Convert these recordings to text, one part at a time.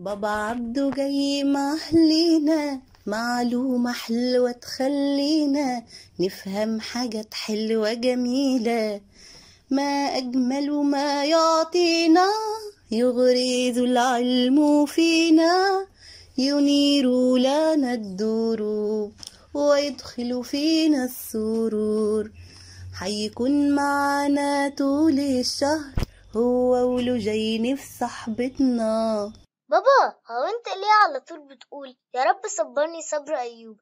بابا عبده جاي مع أهلينا معلومة حلوة تخلينا نفهم حاجات حلوة جميلة ما أجمل ما يعطينا ذو العلم فينا ينير لنا الدور ويدخل فينا السرور حيكون معانا طول الشهر هو ولو جاي في صحبتنا بابا هو انت ليه على طول بتقول يا رب صبرني صبر ايوب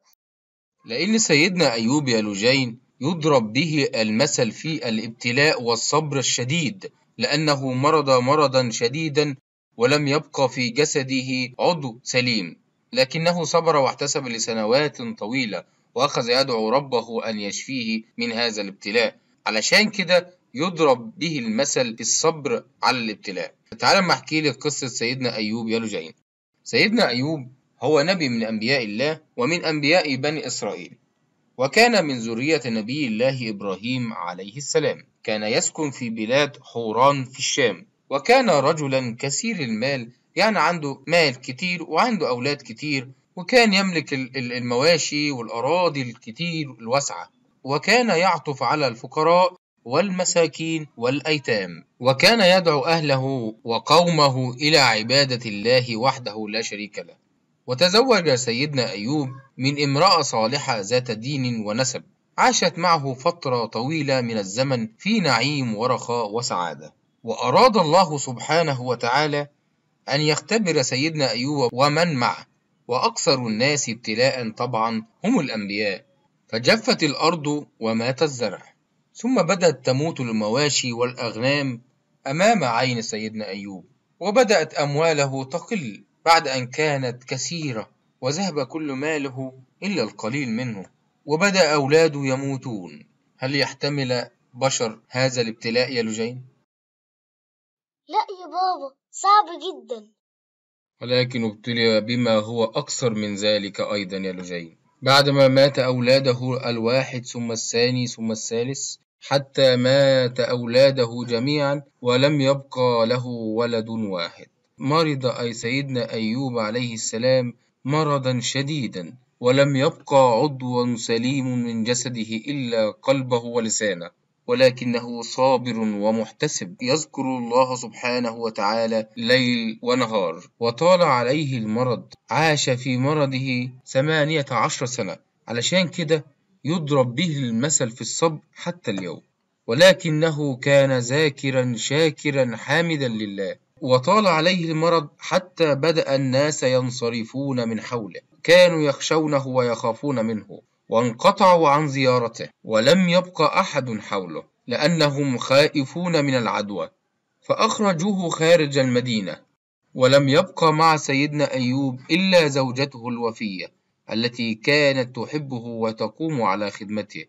لان سيدنا ايوب يا لجين يضرب به المثل في الابتلاء والصبر الشديد لانه مرض مرضا شديدا ولم يبقى في جسده عضو سليم لكنه صبر واحتسب لسنوات طويله واخذ يدعو ربه ان يشفيه من هذا الابتلاء علشان كده يضرب به المثل الصبر على الابتلاء تعال اما احكي لك قصه سيدنا ايوب يا لجين سيدنا ايوب هو نبي من انبياء الله ومن انبياء بني اسرائيل وكان من ذرية نبي الله إبراهيم عليه السلام كان يسكن في بلاد حوران في الشام وكان رجلا كثير المال يعني عنده مال كتير وعنده أولاد كتير وكان يملك المواشي والأراضي الكتير الواسعة وكان يعطف على الفقراء والمساكين والأيتام وكان يدعو أهله وقومه إلى عبادة الله وحده لا شريك له وتزوج سيدنا أيوب من امرأة صالحة ذات دين ونسب عاشت معه فترة طويلة من الزمن في نعيم ورخاء وسعادة وأراد الله سبحانه وتعالى أن يختبر سيدنا أيوب ومن معه وأكثر الناس ابتلاء طبعا هم الأنبياء فجفت الأرض ومات الزرع ثم بدأت تموت المواشي والأغنام أمام عين سيدنا أيوب وبدأت أمواله تقل بعد أن كانت كثيرة وذهب كل ماله إلا القليل منه وبدأ أولاده يموتون هل يحتمل بشر هذا الابتلاء يا لجين؟ لا يا بابا صعب جدا ولكن ابتلي بما هو أكثر من ذلك أيضا يا لجين بعدما مات أولاده الواحد ثم الثاني ثم الثالث حتى مات أولاده جميعا ولم يبقى له ولد واحد مرض أي سيدنا أيوب عليه السلام مرضا شديدا ولم يبقى عضو سليم من جسده إلا قلبه ولسانه ولكنه صابر ومحتسب يذكر الله سبحانه وتعالى ليل ونهار وطال عليه المرض عاش في مرضه ثمانية عشر سنة علشان كده يضرب به المثل في الصبر حتى اليوم ولكنه كان ذاكرا شاكرا حامدا لله وطال عليه المرض حتى بدأ الناس ينصرفون من حوله كانوا يخشونه ويخافون منه وانقطعوا عن زيارته ولم يبقى أحد حوله لأنهم خائفون من العدوى فأخرجوه خارج المدينة ولم يبقى مع سيدنا أيوب إلا زوجته الوفية التي كانت تحبه وتقوم على خدمته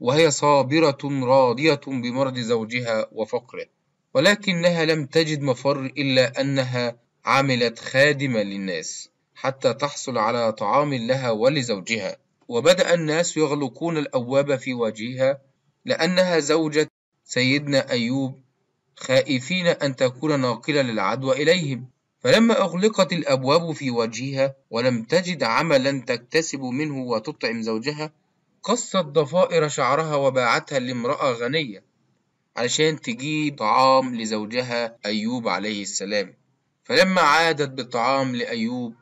وهي صابرة راضية بمرض زوجها وفقره ولكنها لم تجد مفر إلا أنها عملت خادمة للناس حتى تحصل على طعام لها ولزوجها وبدأ الناس يغلقون الأبواب في وجهها لأنها زوجة سيدنا أيوب خائفين أن تكون ناقلة للعدوى إليهم فلما أغلقت الأبواب في وجهها ولم تجد عملا تكتسب منه وتطعم زوجها قصت ضفائر شعرها وباعتها لامرأة غنية علشان تجيب طعام لزوجها أيوب عليه السلام فلما عادت بالطعام لأيوب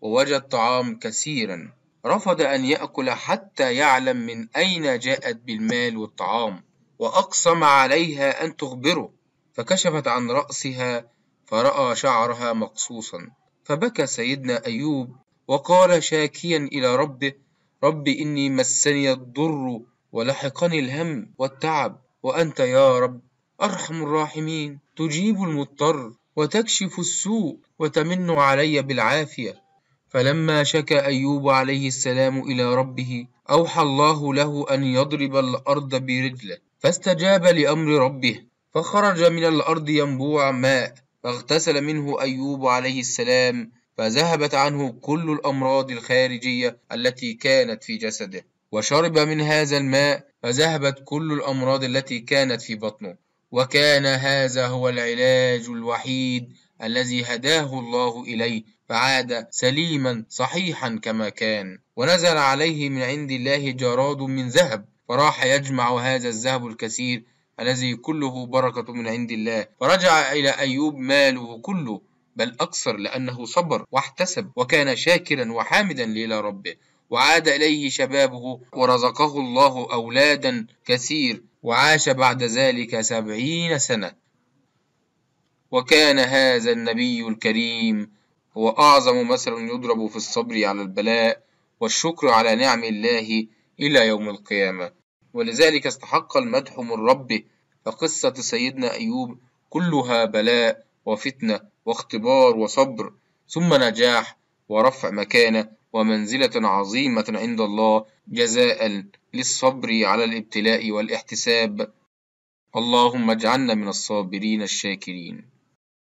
ووجد طعام كثيرا رفض أن يأكل حتى يعلم من أين جاءت بالمال والطعام وأقسم عليها أن تخبره فكشفت عن رأسها فرأى شعرها مقصوصا فبكى سيدنا أيوب وقال شاكيا إلى ربه رب إني مسني الضر ولحقني الهم والتعب وأنت يا رب أرحم الراحمين تجيب المضطر وتكشف السوء وتمن علي بالعافية فلما شكى أيوب عليه السلام إلى ربه أوحى الله له أن يضرب الأرض برجله فاستجاب لأمر ربه فخرج من الأرض ينبوع ماء فاغتسل منه أيوب عليه السلام فذهبت عنه كل الأمراض الخارجية التي كانت في جسده وشرب من هذا الماء فذهبت كل الأمراض التي كانت في بطنه وكان هذا هو العلاج الوحيد الذي هداه الله إليه فعاد سليما صحيحا كما كان ونزل عليه من عند الله جراد من ذهب فراح يجمع هذا الذهب الكثير الذي كله بركة من عند الله فرجع إلى أيوب ماله كله بل أكثر لأنه صبر واحتسب وكان شاكرا وحامدا إلى ربه وعاد إليه شبابه ورزقه الله أولادا كثير وعاش بعد ذلك سبعين سنة وكان هذا النبي الكريم هو أعظم مثل يضرب في الصبر على البلاء والشكر على نعم الله إلى يوم القيامة ولذلك استحق المدح من ربه فقصة سيدنا أيوب كلها بلاء وفتنة واختبار وصبر ثم نجاح ورفع مكانة ومنزلة عظيمة عند الله جزاء للصبر على الابتلاء والاحتساب اللهم اجعلنا من الصابرين الشاكرين